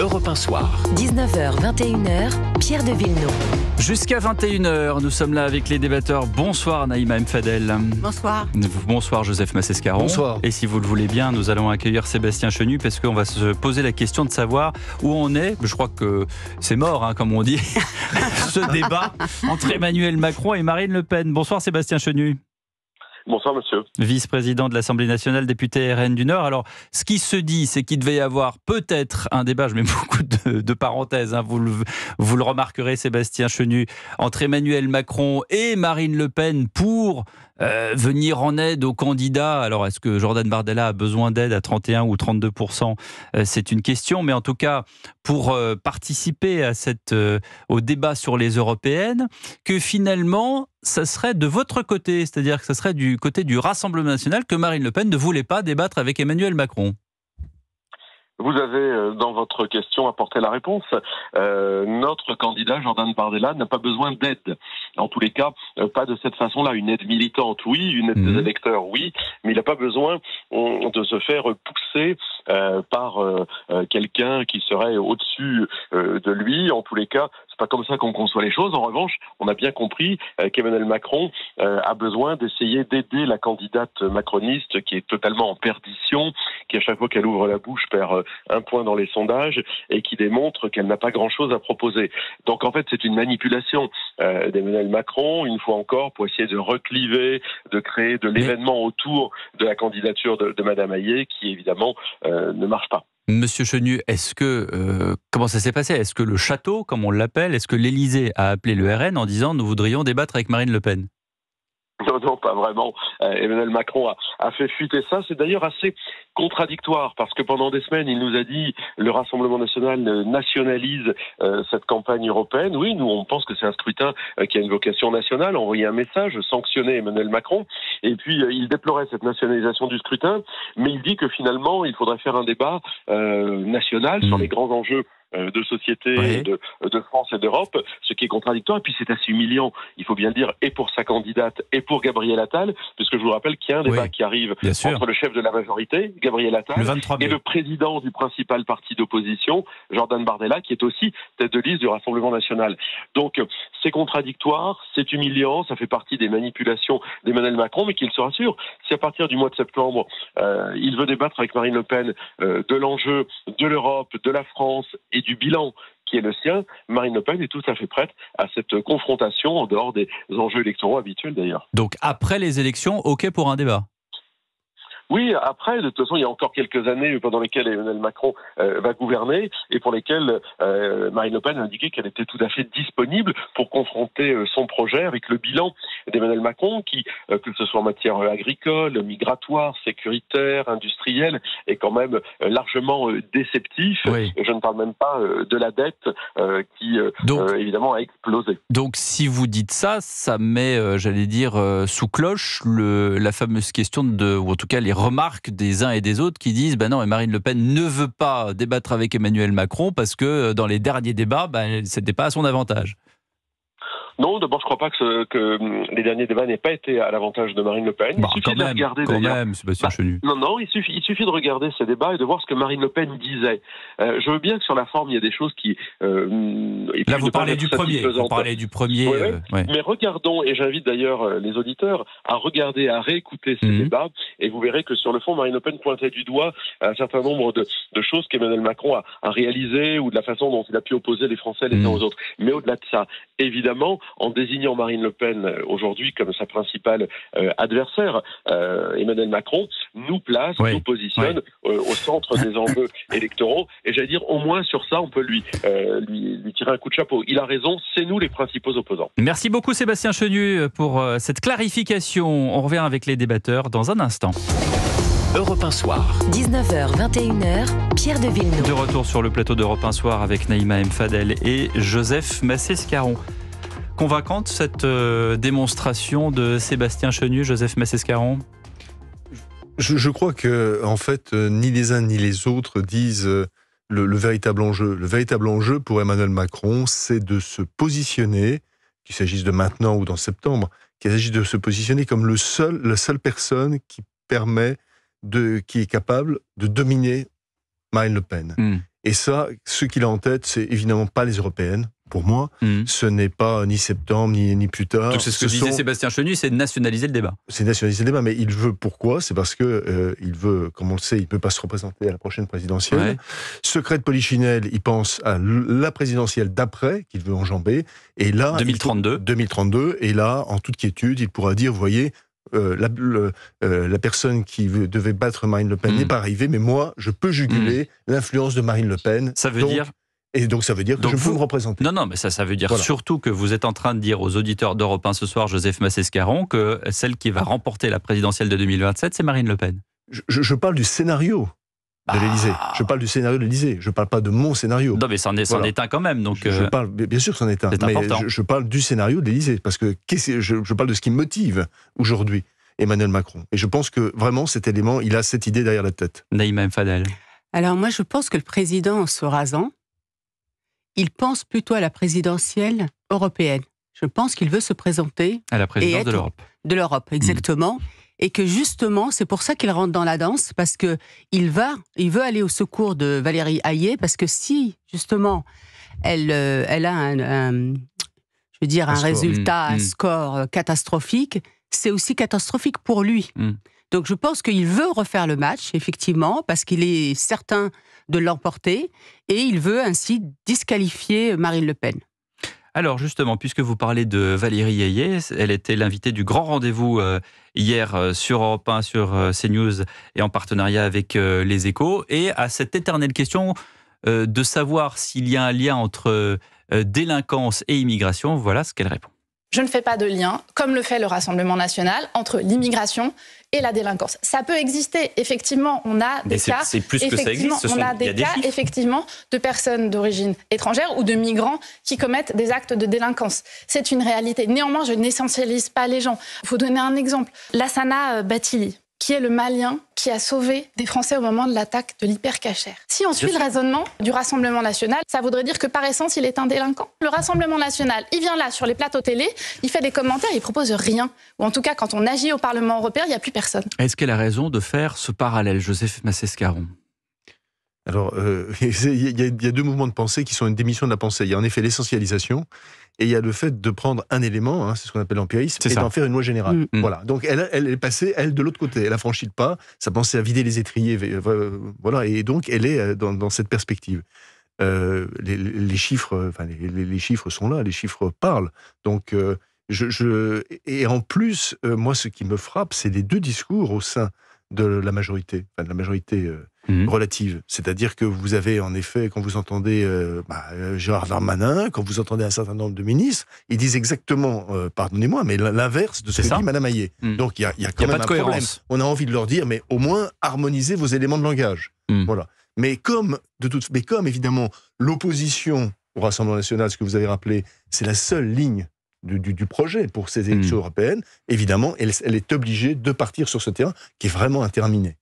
Europe Soir. 19h, 21h, Pierre de Villeneuve. Jusqu'à 21h, nous sommes là avec les débatteurs. Bonsoir Naïma Mfadel. Bonsoir. Bonsoir Joseph Massescaron. Bonsoir. Et si vous le voulez bien, nous allons accueillir Sébastien Chenu parce qu'on va se poser la question de savoir où on est. Je crois que c'est mort, hein, comme on dit, ce débat entre Emmanuel Macron et Marine Le Pen. Bonsoir Sébastien Chenu. Bonsoir, monsieur. Vice-président de l'Assemblée nationale, député RN du Nord. Alors, ce qui se dit, c'est qu'il devait y avoir peut-être un débat, je mets beaucoup de, parenthèses, hein, vous, vous le remarquerez, Sébastien Chenu, entre Emmanuel Macron et Marine Le Pen pour euh, venir en aide aux candidats. Alors, est-ce que Jordan Bardella a besoin d'aide à 31 ou 32 euh, C'est une question. Mais en tout cas, pour euh, participer au débat sur les européennes, que finalement, ça serait de votre côté, c'est-à-dire que ça serait du côté du Rassemblement national que Marine Le Pen ne voulait pas débattre avec Emmanuel Macron. Vous avez, euh, dans votre question, apporté la réponse. Euh, notre candidat, Jordan Bardella, n'a pas besoin d'aide. En tous les cas, euh, pas de cette façon-là. Une aide militante, oui. Une aide des mhm. électeurs, oui. Mais il n'a pas besoin de se faire pousser euh, par euh, euh, quelqu'un qui serait au-dessus de lui. En tous les cas, c'est pas comme ça qu'on conçoit les choses. En revanche, on a bien compris qu'Emmanuel Macron a besoin d'essayer d'aider la candidate macroniste qui est totalement en perdition, qui à chaque fois qu'elle ouvre la bouche perd un point dans les sondages et qui démontre qu'elle n'a pas grand-chose à proposer. Donc en fait, c'est une manipulation. Euh, d'Emmanuel Macron, une fois encore, pour essayer de recliver, de créer de l'événement autour de la candidature de, Mme Madame qui évidemment euh, ne marche pas. Monsieur Chenu, est-ce que euh, comment ça s'est passé Est-ce que le château, comme on l'appelle, est-ce que l'Élysée a appelé le RN en disant nous voudrions débattre avec Marine Le Pen Non, non, pas vraiment. Euh, Emmanuel Macron a, fait fuiter ça. C'est d'ailleurs assez contradictoire parce que pendant des semaines, il nous a dit le Rassemblement national nationalise euh, cette campagne européenne. Oui, nous, on pense que c'est un scrutin euh, qui a une vocation nationale, envoyer un message, sanctionner Emmanuel Macron. Et puis, il déplorait cette nationalisation du scrutin, mais il dit que finalement, il faudrait faire un débat national sur hmm. les grands enjeux euh, de sociétés euh, de, France et d'Europe, ce qui est contradictoire. Et puis c'est assez humiliant, il faut bien dire, et pour sa candidate et pour Gabriel Attal, puisque je vous rappelle qu'il y a un débat qui arrive entre le chef de la majorité, Gabriel Attal, et le président du principal parti d'opposition, Jordan Bardella, qui est aussi tête de liste du Rassemblement national. Donc c'est contradictoire, c'est humiliant, ça fait partie des manipulations d'Emmanuel Macron, mais qu'il se rassure, si à partir du mois de septembre, euh, il veut débattre avec Marine Le Pen de l'enjeu de l'Europe, de la France et du bilan qui est le sien, Marine Le Pen est tout à fait prête à cette confrontation en dehors des enjeux électoraux habituels d'ailleurs. Donc après les élections, OK pour un débat oui, après, de toute façon, il y a encore quelques années pendant lesquelles Emmanuel Macron euh, va gouverner et pour lesquelles euh, Marine Le Pen a indiqué qu'elle était tout à fait disponible pour confronter euh, son projet avec le bilan d'Emmanuel Macron, qui, que ce soit en matière agricole, migratoire, sécuritaire, industrielle, est quand même largement déceptif. Je ne parle même pas de la dette qui, évidemment, a explosé. Donc, si vous dites ça, ça met, j'allais dire, sous cloche la fameuse question de, ou en tout cas les remarques des uns et des autres qui disent ben non, Marine Le Pen ne veut pas débattre avec Emmanuel Macron parce que euh, dans les derniers débats, ben, n'était pas à son avantage. Non, d'abord, je crois pas que, hum, les derniers débats n'aient pas été à l'avantage de Marine Le Pen. Il bah, suffit de regarder bah, Non, non, il suffit, il suffit de regarder ces débats et de voir ce que Marine Le Pen disait. Euh, je veux bien que sur la forme, il y a des choses qui. Euh, hum, Là, vous parlez, du premier, vous parlez du premier. Mais regardons, et j'invite d'ailleurs euh, les auditeurs à regarder, à réécouter ces mhm. débats, et vous verrez que sur le fond, Marine Le Pen pointait du doigt un certain nombre de, de choses qu'Emmanuel Macron a, a réalisées ou de la façon dont il a pu opposer les Français les uns mhm. aux autres. Mais au-delà de ça, évidemment, en désignant Marine Le Pen euh, aujourd'hui comme sa principale euh, adversaire, euh, Emmanuel Macron nous place, nous positionne au centre des enjeux électoraux. Et j'allais dire, au moins sur ça, on peut lui, lui, lui, tirer un coup de chapeau. Il a raison, c'est nous les principaux opposants. Merci beaucoup Sébastien Chenu pour cette clarification. On revient avec les débatteurs dans un instant. Europe 1 Soir. 19h, 21h, Pierre de Villeneuve. De retour sur le plateau d'Europe 1 Soir avec Naïma M. Fadel et Joseph Massescaron convaincante cette euh, démonstration de Sébastien Chenu, Joseph Massescaron je, je, crois que, en fait, euh, ni les uns ni les autres disent euh, le, véritable enjeu. Le véritable enjeu pour Emmanuel Macron, c'est de se positionner, qu'il s'agisse de maintenant ou dans septembre, qu'il s'agisse de se positionner comme le seul, la seule personne qui permet, de, qui est capable de dominer Marine Le Pen. Hmm. Et ça, ce qu'il a en tête, c'est évidemment pas les européennes, pour moi. Mhm. Ce n'est pas ni septembre, ni, ni plus tard. Tout ce que disait Sébastien Chenu, c'est nationaliser le débat. C'est nationaliser le débat, mais il veut pourquoi C'est parce que euh, il veut, comme on le sait, il ne peut pas se représenter à la prochaine présidentielle. Secret de Polichinelle, il pense à la présidentielle d'après, qu'il veut enjamber. Et là, 2032. 2032. Et là, en toute quiétude, il pourra dire, voyez, euh, la, euh, la, personne qui devait battre Marine Le Pen hmm. n'est pas arrivée, mais moi, je peux juguler hmm. l'influence de Marine Le Pen. Ça veut dire et donc ça veut dire que je vous... me représenter. Non, non, mais ça, ça veut dire surtout que vous êtes en train de dire aux auditeurs d'Europe 1 ce soir, Joseph Massescaron, que celle qui va remporter la présidentielle de 2027, c'est Marine Le Pen. je, parle du scénario de ah. l'Elysée. Je parle du scénario de l'Élysée, Je ne parle pas de mon scénario. Non, mais c'en est, est, un quand même. Donc, je, euh, parle, bien sûr, c'en est un. mais je, parle du scénario de l'Élysée, Parce que je, parle de ce qui motive aujourd'hui Emmanuel Macron. Et je pense que vraiment, cet élément, il a cette idée derrière la tête. Naïma Fadel. Alors, moi, je pense que le président, en se rasant, il pense plutôt à la présidentielle européenne. Je pense qu'il veut se présenter à la présidence de l'Europe. De l'Europe, exactement. Hmm. Et que justement, c'est pour ça qu'il rentre dans la danse parce que il va, il veut aller au secours de Valérie Hayé parce que si justement elle, euh, elle a un, je veux dire un, résultat, un score hmm. Hmm. Euh, catastrophique, c'est aussi catastrophique pour lui. Donc je pense qu'il veut refaire le match, effectivement, parce qu'il est certain de l'emporter et il veut ainsi disqualifier Marine Le Pen. Alors justement, puisque vous parlez de Valérie Ayé, elle était l'invitée du grand rendez-vous euh, hier euh, sur Europe 1, sur euh, CNews et en partenariat avec les échos. Et à cette éternelle question de savoir s'il y a un lien entre délinquance et immigration, voilà ce qu'elle répond. Je ne fais pas de lien, comme le fait le Rassemblement national, entre l'immigration et la délinquance. Ça peut exister, effectivement, on a des cas. C'est plus que ça existe, on a cas, effectivement, de personnes d'origine étrangère ou de migrants qui commettent des actes de délinquance. C'est une réalité. Néanmoins, je n'essentialise pas les gens. Il faut donner un exemple. Lassana euh, Batili, qui est le Malien qui a sauvé des Français au moment de l'attaque de l'hypercachère. Si on suit le raisonnement du Rassemblement national, ça voudrait dire que par essence, il est un délinquant. Le Rassemblement national, il vient là sur les plateaux télé, il fait des commentaires, il propose rien. Ou en tout cas, quand on agit au Parlement européen, il n'y a plus personne. Est-ce qu'elle a raison de faire ce parallèle, Joseph Massescaron alors, euh, il, y a, deux mouvements de pensée qui sont une démission de la pensée. Il y a en effet l'essentialisation et il y a le fait de prendre un élément, hein, c'est ce qu'on appelle l'empirisme, et d'en faire une loi générale. Mm. Mm. Voilà. Donc, elle, est passée, elle, de l'autre côté. Elle a franchi le pas, ça pensait à vider les étriers, euh, euh, voilà, et donc elle est dans, cette perspective. les, chiffres, enfin, les, chiffres sont là, les chiffres parlent. Donc, je, je, et en plus, moi, ce qui me frappe, c'est les deux discours au sein de la majorité, enfin, de la majorité Mhm. relative. C'est-à-dire que vous avez en effet, quand vous entendez euh, bah, euh, Gérard Varmanin, quand vous entendez un certain nombre de ministres, ils disent exactement, euh, pardonnez-moi, mais l'inverse de ce que dit Madame Hayé. Mhm. Donc il y a, quand même pas de cohérence. On a envie de leur dire, mais au moins harmonisez vos éléments de langage. Mhm. Voilà. Mais comme, de toute, mais comme évidemment l'opposition au Rassemblement national, ce que vous avez rappelé, c'est la seule ligne du, projet pour ces élections européennes, évidemment, elle, est obligée de partir sur ce terrain qui est vraiment interminé.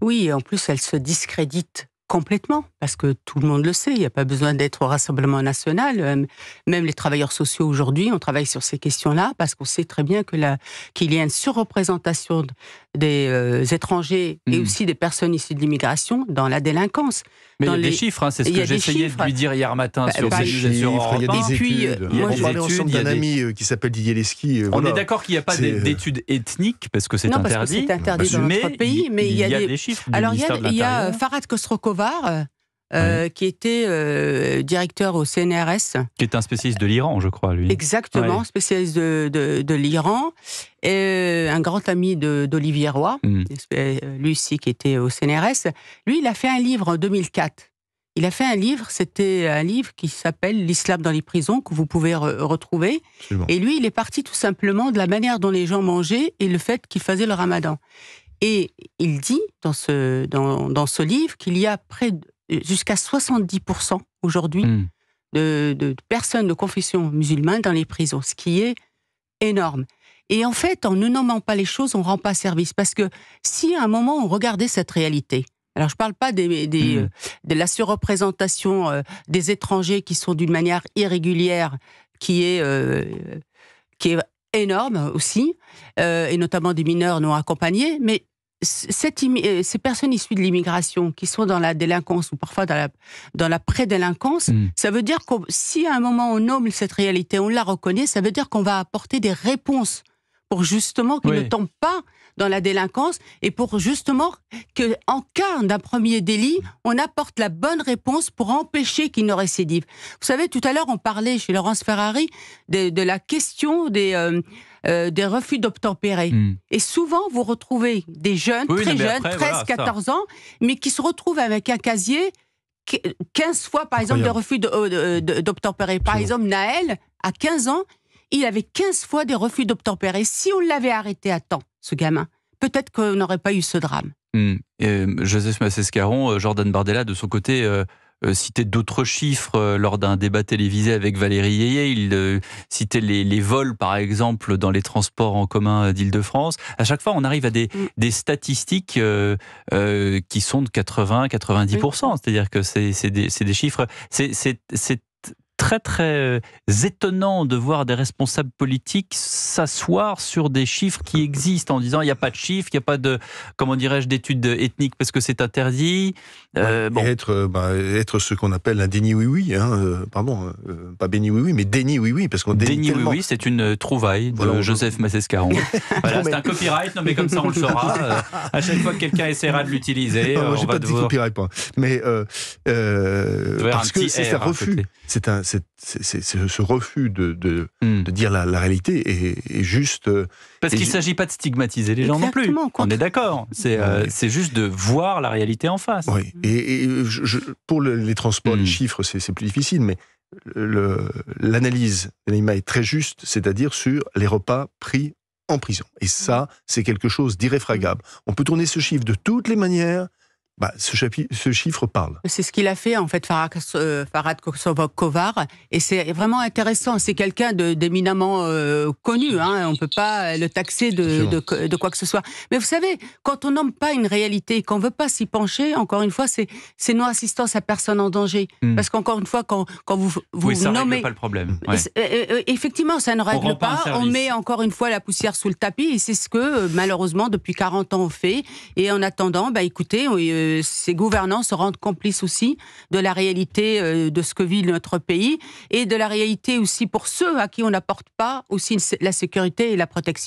Oui, en plus, elle se discrédite complètement, parce que tout le monde le sait, il n'y a pas besoin d'être au Rassemblement national. Euh, même les travailleurs sociaux aujourd'hui, on travaille sur ces questions-là, parce qu'on sait très bien que qu'il y a une surreprésentation des euh, étrangers et hmm. aussi des personnes issues de l'immigration dans la délinquance. Mais il y a les... des chiffres, hein, c'est ce que j'essayais de lui dire hier matin sur ces chiffres. Il y a des études. Puis, moi, on parlait ensemble d'un ami qui s'appelle Didier On est d'accord qu'il n'y a pas d'études ethniques, parce que c'est interdit. Non, parce que c'est interdit dans notre pays, mais il y a des chiffres. Alors, il y a Farad Kostrokovar euh, qui était euh, directeur au CNRS. Qui est un spécialiste de l'Iran, je crois, lui. Exactement, spécialiste de, de, l'Iran. Et euh, un grand ami d'Olivier Roy, mm. lui aussi qui était au CNRS. Lui, il a fait un livre en 2004. Il a fait un livre, c'était un livre qui s'appelle L'islam dans les prisons, que vous pouvez retrouver. Et lui, il est parti tout simplement de la manière dont les gens mangeaient et le fait qu'ils faisaient le ramadan. Et il dit dans ce, dans, dans ce livre qu'il y a près de euh, jusqu'à 70% aujourd'hui hmm. de, personnes de confession musulmane dans les prisons, ce qui est énorme. Et en fait, en ne nommant pas les choses, on ne rend pas service. Parce que si à un moment on regardait cette réalité, alors je ne parle pas des, des, hmm. euh, de la surreprésentation euh, des étrangers qui sont d'une manière irrégulière, qui est, qui est énorme aussi, et notamment des mineurs non accompagnés, mais euh, ces personnes issues de l'immigration qui sont dans la délinquance ou parfois dans la, dans pré-délinquance, mm. ça veut dire que si à un moment on nomme cette réalité, on la reconnaît, ça veut dire qu'on va apporter des réponses pour justement qu'ils ne tombe pas dans la délinquance et pour justement que, en cas d'un premier délit, on apporte la bonne réponse pour empêcher qu'il ne récidive. Vous savez, tout à l'heure, on parlait chez Laurence Ferrari de, la question des, euh, euh, refus d'obtempérer. Hmm. Et souvent, vous retrouvez des jeunes, très jeunes, 13, 14 ans, mais qui se retrouvent avec un casier 15 fois, par exemple, des de refus euh, d'obtempérer. Par exemple, Naël, à 15 ans, il avait 15 fois des refus d'obtempérer. Si on l'avait arrêté à temps, ce gamin, peut-être qu'on n'aurait pas eu ce drame. Hmm. Euh, Joseph Massescaron, euh, Jordan Bardella, de son côté, euh, citait d'autres chiffres lors d'un débat télévisé avec Valérie Yeye. Il citait les, vols, par exemple, dans les transports en commun d'Île-de-France. À chaque fois, on arrive à des, hmm. statistiques qui sont de 80-90%. C'est-à-dire que c'est des, chiffres. C'est très très euh, étonnant de voir des responsables politiques s'asseoir sur des chiffres qui existent en disant il n'y a pas de chiffres, il n'y a pas de comment dirais-je d'études ethniques parce que c'est interdit. Euh, bon. être, euh, bah, être ce qu'on appelle un déni oui oui, hein, euh, pardon, pas béni oui oui, mais déni oui oui parce qu'on déni, déni oui oui, c'est une trouvaille de Joseph Massescaron. c'est un copyright, non mais comme ça on le saura. à chaque fois que quelqu'un essaiera de l'utiliser, on va pas devoir... copyright, mais parce que c'est un refus, c'est un ce refus de, hmm. dire la, réalité est, juste. Euh, Parce qu'il ne s'agit pas de stigmatiser les gens non plus. On est d'accord. Euh, c'est juste de voir la réalité en face. Mm. Et, pour les transports, les hmm. chiffres, c'est plus difficile, mais l'analyse d'Anima est très juste, c'est-à-dire sur les repas pris en prison. Et ça, mm. c'est quelque chose d'irréfragable. On peut tourner ce chiffre de toutes les manières bah, ce, ce, chiffre parle. C'est ce qu'il a fait, en fait, Farad, euh, kovar Et c'est vraiment intéressant. C'est quelqu'un d'éminemment euh, connu. Hein. On ne peut pas le taxer de, de, quoi que ce soit. Mais vous savez, quand on nomme pas une réalité, qu'on ne veut pas s'y pencher, encore une fois, c'est non-assistance à personne en danger. Hmm. Parce qu'encore une fois, quand, quand vous, vous, ne nommez. pas le problème. Euh, effectivement, ça ne règle pas. on met encore une fois la poussière sous le tapis. Et c'est ce que, malheureusement, depuis 40 ans, on fait. Et en attendant, bah, écoutez, ces gouvernants se rendent complices aussi de la réalité euh, de ce que vit notre pays et de la réalité aussi pour ceux à qui on n'apporte pas aussi la sécurité et la protection.